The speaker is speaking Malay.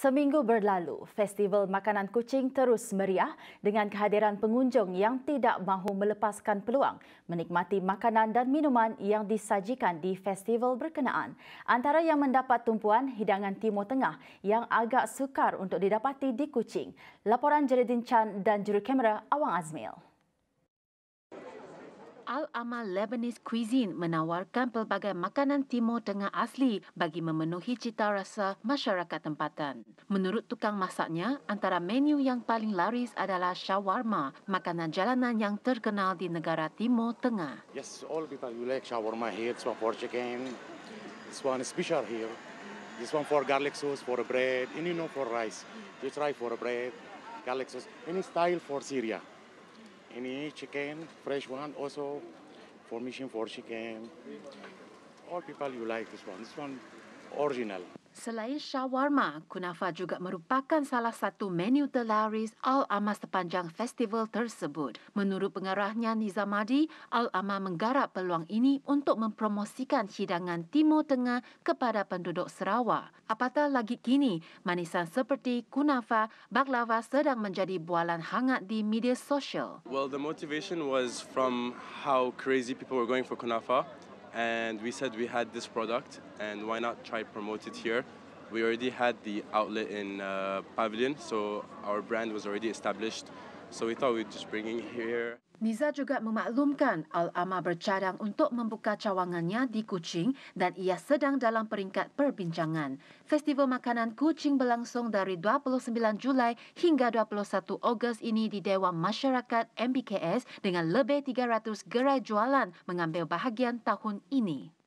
Seminggu berlalu, Festival Makanan Kucing terus meriah dengan kehadiran pengunjung yang tidak mahu melepaskan peluang menikmati makanan dan minuman yang disajikan di festival berkenaan. Antara yang mendapat tumpuan, hidangan Timur Tengah yang agak sukar untuk didapati di Kucing. Laporan Jeredin Chan dan juru kamera Awang Azmil. Al-Amal Lebanese Cuisine menawarkan pelbagai makanan Timur Tengah asli bagi memenuhi cita rasa masyarakat tempatan. Menurut tukang masaknya, antara menu yang paling laris adalah shawarma, makanan jalanan yang terkenal di negara Timur Tengah. Yes, all people you like shawarma here, it's for chicken, this one special here. This one for garlic sauce, for bread, and you know for rice. You try for bread, garlic sauce, any style for Syria. any chicken, fresh one also, for mission for chicken. All people you like this one. This one original. Selain shawarma, kunafa juga merupakan salah satu menu terlaris Al-Amah sepanjang festival tersebut. Menurut pengarahnya Nizamadi, Al-Amah menggarap peluang ini untuk mempromosikan hidangan Timur Tengah kepada penduduk Sarawak. Apatah lagi kini, manisan seperti kunafa, baklava sedang menjadi bualan hangat di media sosial. Well, the motivation was from how crazy people were going for kunafa. and we said we had this product and why not try promote it here we already had the outlet in uh, pavilion so our brand was already established so we thought we'd just bring it here Niza juga memaklumkan Al-Ama bercadang untuk membuka cawangannya di Kuching dan ia sedang dalam peringkat perbincangan. Festival Makanan Kuching berlangsung dari 29 Julai hingga 21 Ogos ini di Dewan Masyarakat MBKS dengan lebih 300 gerai jualan mengambil bahagian tahun ini.